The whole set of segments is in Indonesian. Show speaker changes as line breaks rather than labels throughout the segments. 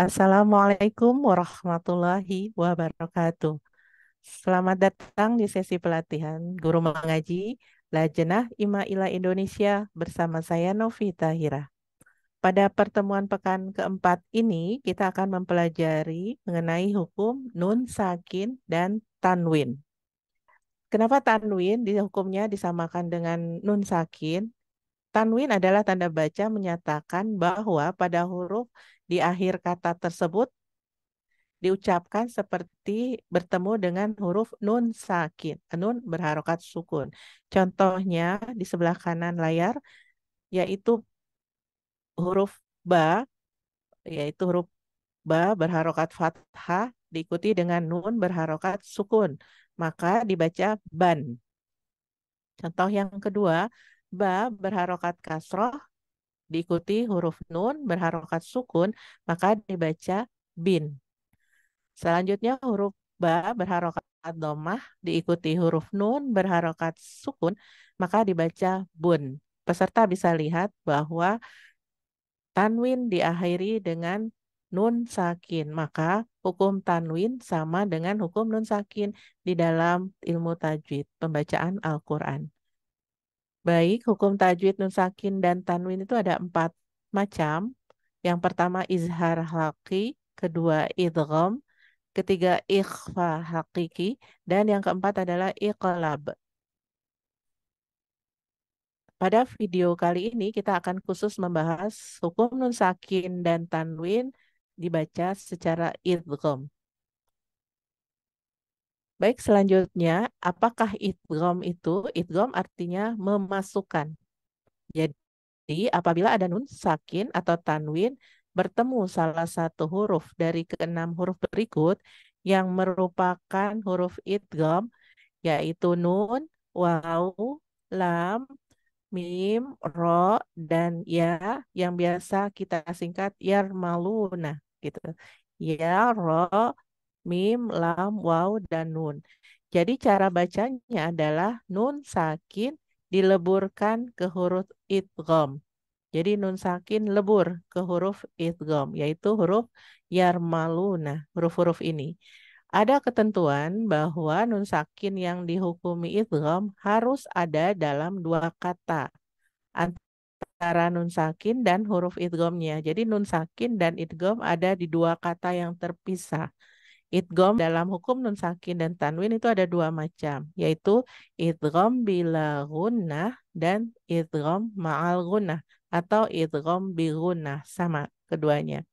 Assalamualaikum warahmatullahi wabarakatuh. Selamat datang di sesi pelatihan Guru Mengaji Lajenah Imailah Indonesia bersama saya Novita Hira. Pada pertemuan pekan keempat ini, kita akan mempelajari mengenai hukum nun, sakin, dan tanwin. Kenapa tanwin di hukumnya disamakan dengan nun sakin? Tanwin adalah tanda baca menyatakan bahwa pada huruf di akhir kata tersebut diucapkan seperti bertemu dengan huruf nun sakin. Nun berharokat sukun. Contohnya di sebelah kanan layar yaitu huruf ba yaitu huruf ba berharokat fathah diikuti dengan nun berharokat sukun. Maka dibaca ban. Contoh yang kedua, ba berharokat kasroh diikuti huruf nun berharokat sukun, maka dibaca bin. Selanjutnya huruf ba berharokat domah diikuti huruf nun berharokat sukun, maka dibaca bun. Peserta bisa lihat bahwa tanwin diakhiri dengan nun sakin, maka hukum tanwin sama dengan hukum nun sakin di dalam ilmu tajwid, pembacaan Al-Quran. Baik, hukum tajwid nun dan tanwin itu ada empat macam. Yang pertama izhar haqi, kedua idgham, ketiga ikhfa hakiki, dan yang keempat adalah iqlab. Pada video kali ini kita akan khusus membahas hukum nun sakin dan tanwin dibaca secara idgham. Baik, selanjutnya, apakah idgham itu? Idgham artinya memasukkan. Jadi, apabila ada nun sakin atau tanwin bertemu salah satu huruf dari keenam huruf berikut yang merupakan huruf idgham, yaitu nun, waw, lam, mim, ro, dan ya yang biasa kita singkat yarmaluna gitu. Ya, ro, mim, lam, waw, dan nun. Jadi cara bacanya adalah nun sakin dileburkan ke huruf idgham. Jadi nun sakin lebur ke huruf idgham, yaitu huruf yarmaluna, huruf-huruf ini. Ada ketentuan bahwa nun sakin yang dihukumi idgham harus ada dalam dua kata antara nun sakin dan huruf idghamnya. Jadi nun sakin dan idgham ada di dua kata yang terpisah. Idgom dalam hukum nun sakin dan tanwin itu ada dua macam, yaitu idgom bila gunnah dan idgom ma'al gunnah atau idgom bi gunnah, sama keduanya.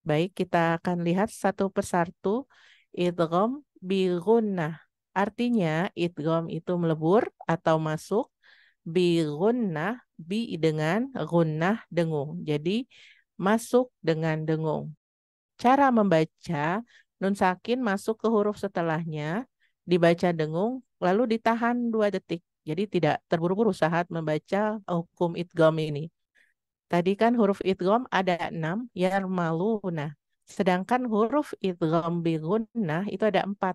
Baik, kita akan lihat satu persatu idgom bi gunnah. Artinya idgom itu melebur atau masuk bi gunnah bi dengan gunnah dengung. Jadi masuk dengan dengung. Cara membaca Nun sakin masuk ke huruf setelahnya, dibaca dengung, lalu ditahan dua detik. Jadi tidak terburu-buru saat membaca hukum idgom ini. Tadi kan huruf idgom ada enam, nah. Sedangkan huruf idgom nah itu ada empat.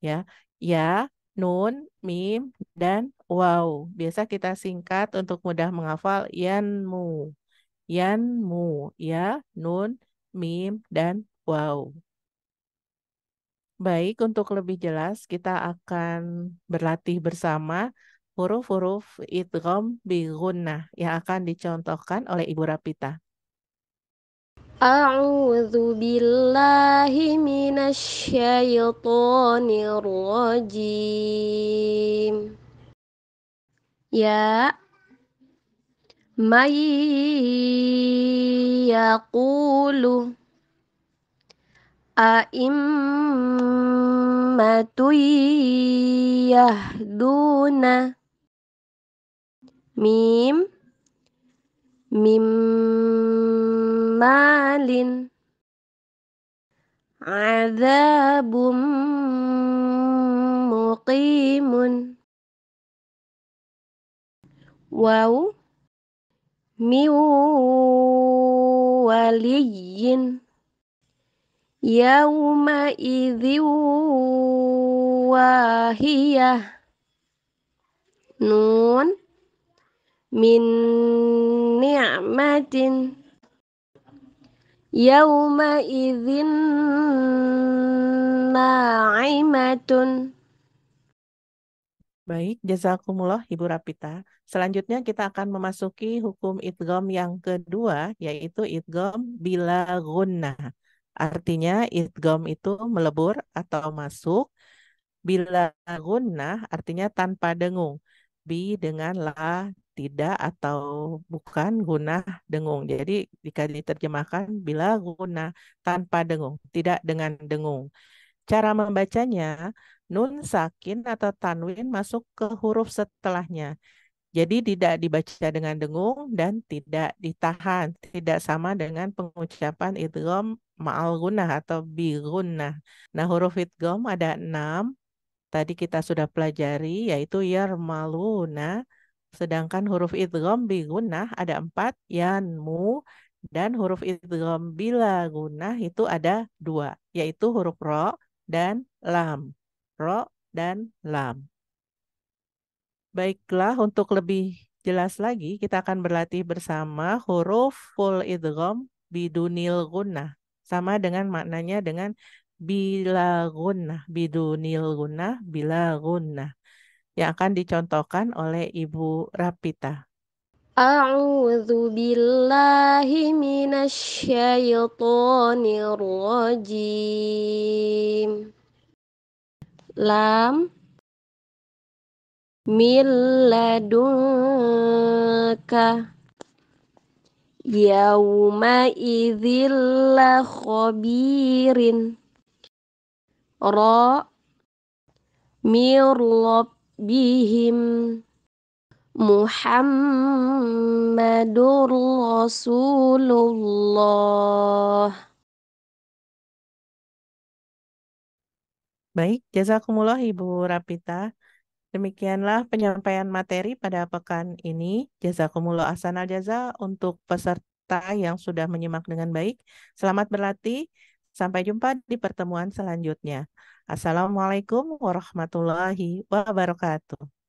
Ya, ya, nun, mim, dan waw. Biasa kita singkat untuk mudah menghafal yanmu. Yanmu, ya, nun, mim, dan waw. Baik, untuk lebih jelas kita akan berlatih bersama huruf-huruf idgham bigunnah yang akan dicontohkan oleh Ibu Rapita.
A'udzu billahi minasyaitonir rajim. Ya may yaqulu أئمة يهدون ميم مم مال عذاب مقيم واو من ولي yauma idhi wahiyah nun min ni'matin yauma idhin na'imatun
Baik, jazakumullah Ibu Rapita. Selanjutnya kita akan memasuki hukum idgham yang kedua yaitu idgham bila gunnah. Artinya idgom itu melebur atau masuk. Bila gunnah artinya tanpa dengung. Bi dengan la tidak atau bukan gunah dengung. Jadi jika diterjemahkan bila guna tanpa dengung, tidak dengan dengung. Cara membacanya, nun sakin atau tanwin masuk ke huruf setelahnya. Jadi tidak dibaca dengan dengung dan tidak ditahan. Tidak sama dengan pengucapan idgham ma'al gunah atau bi gunah. Nah, huruf idgham ada enam. Tadi kita sudah pelajari yaitu yarmaluna. Sedangkan huruf idgham bi gunah ada empat. Yanmu dan huruf idgham bila gunah itu ada dua. Yaitu huruf ro dan lam. Ro dan lam. Baiklah, untuk lebih jelas lagi, kita akan berlatih bersama huruf full idgham bidunil gunah. Sama dengan maknanya dengan bila guna, bidunil guna, bila guna. Yang akan dicontohkan oleh Ibu Rapita.
A'udzu billahi minasyaitonir rajim. Lam min ladunka Yauma idzilla khabirin Ro Mirlobihim Muhammadur Rasulullah
Baik, jazakumullah Ibu Rapita. Demikianlah penyampaian materi pada pekan ini. Jazakumullah asana jaza untuk peserta yang sudah menyimak dengan baik. Selamat berlatih. Sampai jumpa di pertemuan selanjutnya. Assalamualaikum warahmatullahi wabarakatuh.